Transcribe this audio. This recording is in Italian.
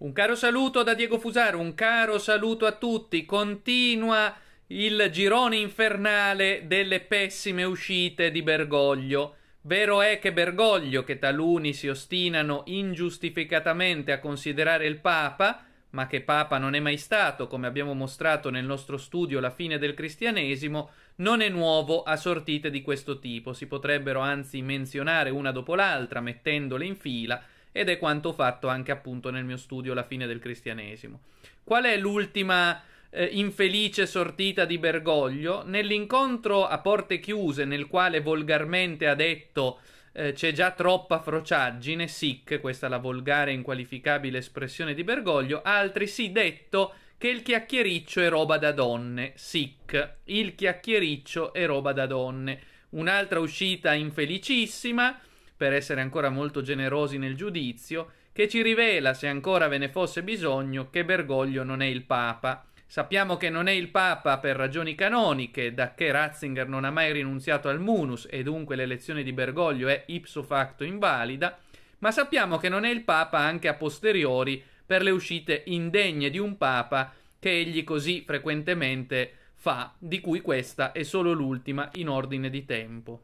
Un caro saluto da Diego Fusaro, un caro saluto a tutti. Continua il girone infernale delle pessime uscite di Bergoglio. Vero è che Bergoglio, che taluni si ostinano ingiustificatamente a considerare il Papa, ma che Papa non è mai stato, come abbiamo mostrato nel nostro studio La fine del cristianesimo, non è nuovo a sortite di questo tipo. Si potrebbero anzi menzionare una dopo l'altra, mettendole in fila, ed è quanto fatto anche appunto nel mio studio La fine del cristianesimo. Qual è l'ultima eh, infelice sortita di Bergoglio? Nell'incontro a porte chiuse nel quale volgarmente ha detto eh, c'è già troppa frociaggine, sic, questa è la volgare e inqualificabile espressione di Bergoglio, altri ha altresì detto che il chiacchiericcio è roba da donne, sic, il chiacchiericcio è roba da donne. Un'altra uscita infelicissima per essere ancora molto generosi nel giudizio, che ci rivela, se ancora ve ne fosse bisogno, che Bergoglio non è il Papa. Sappiamo che non è il Papa per ragioni canoniche, da che Ratzinger non ha mai rinunziato al munus e dunque l'elezione di Bergoglio è ipso facto invalida, ma sappiamo che non è il Papa anche a posteriori per le uscite indegne di un Papa che egli così frequentemente fa, di cui questa è solo l'ultima in ordine di tempo.